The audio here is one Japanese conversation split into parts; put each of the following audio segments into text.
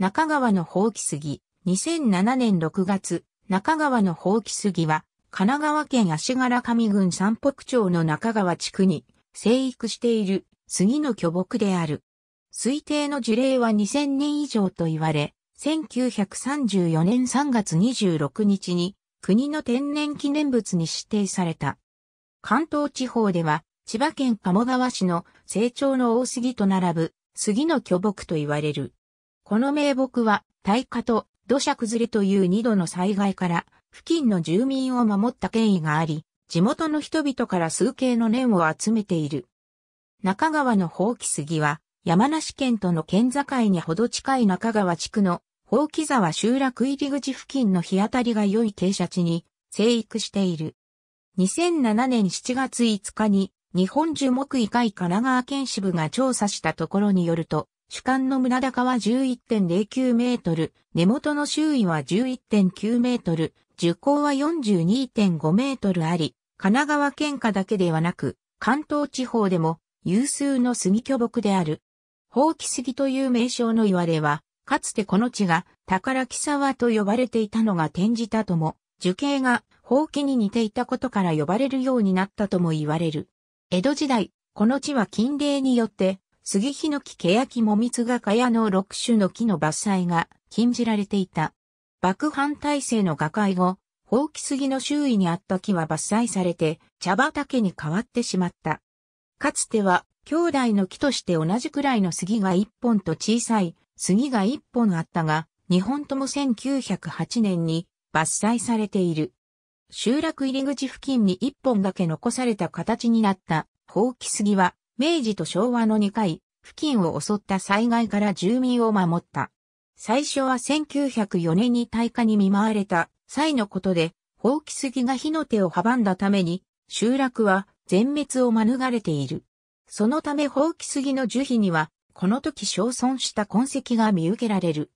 中川の放棄杉、2007年6月、中川の放棄杉は、神奈川県足柄上郡三北町の中川地区に生育している杉の巨木である。推定の樹齢は2000年以上と言われ、1934年3月26日に国の天然記念物に指定された。関東地方では千葉県鴨川市の成長の大杉と並ぶ杉の巨木と言われる。この名木は、大火と土砂崩れという二度の災害から、付近の住民を守った権威があり、地元の人々から数形の念を集めている。中川の放棄杉は、山梨県との県境にほど近い中川地区の、放棄沢集落入り口付近の日当たりが良い傾斜地に、生育している。2007年7月5日に、日本樹木医会神奈川県支部が調査したところによると、主観の村高は11.09メートル、根元の周囲は11.9メートル、樹高は42.5メートルあり、神奈川県下だけではなく、関東地方でも有数の杉巨木である。放棄杉という名称の言われは、かつてこの地が宝木沢と呼ばれていたのが転じたとも、樹形が放棄に似ていたことから呼ばれるようになったとも言われる。江戸時代、この地は近礼によって杉ヒノキケヤキモミツガカヤの6種の木の伐採が禁じられていた。爆藩体制の瓦解後、放棄杉の周囲にあった木は伐採されて茶畑に変わってしまった。かつては兄弟の木として同じくらいの杉が1本と小さい杉が1本あったが、2本とも1908年に伐採されている。集落入り口付近に1本だけ残された形になった放棄杉は明治と昭和の2回、付近を襲った災害から住民を守った。最初は1904年に大火に見舞われた際のことで、放棄杉が火の手を阻んだために、集落は全滅を免れている。そのため放棄杉の樹皮には、この時焼損した痕跡が見受けられる。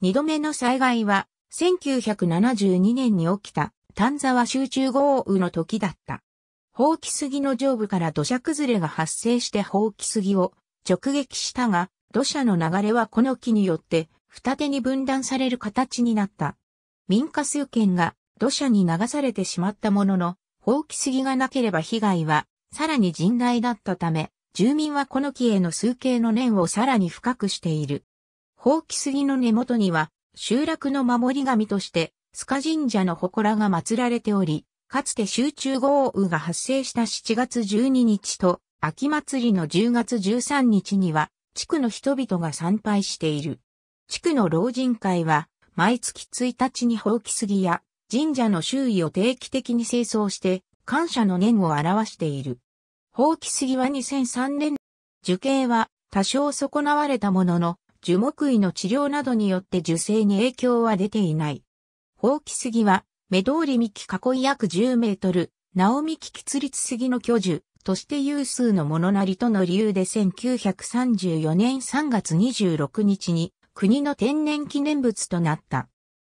二度目の災害は、1972年に起きた丹沢集中豪雨の時だった。放棄杉の上部から土砂崩れが発生して放棄杉を直撃したが、土砂の流れはこの木によって二手に分断される形になった。民家数件が土砂に流されてしまったものの、放棄杉がなければ被害はさらに甚大だったため、住民はこの木への数形の念をさらに深くしている。放棄杉の根元には集落の守り神として、スカ神社の祠が祀られており、かつて集中豪雨が発生した7月12日と、秋祭りの10月13日には、地区の人々が参拝している。地区の老人会は、毎月1日に放棄杉や神社の周囲を定期的に清掃して、感謝の念を表している。放棄杉は2003年、樹形は多少損なわれたものの、樹木医の治療などによって樹勢に影響は出ていない。放棄杉は目通り幹囲い約10メートル、直木吉立杉の巨樹として有数のものなりとの理由で1934年3月26日に国の天然記念物となった。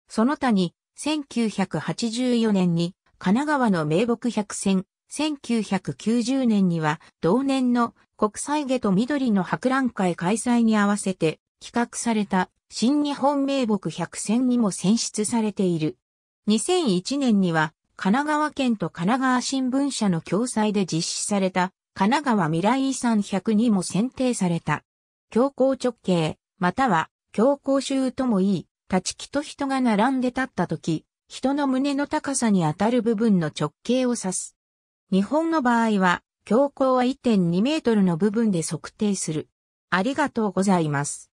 その他に、1984年に神奈川の名木百選、1990年には同年の国際下と緑の博覧会開催に合わせて企画された新日本名木百選にも選出されている。2001年には、神奈川県と神奈川新聞社の共催で実施された、神奈川未来遺産100にも選定された。強行直径、または、強行集ともいい、立ち木と人が並んで立った時、人の胸の高さに当たる部分の直径を指す。日本の場合は、強行は1.2メートルの部分で測定する。ありがとうございます。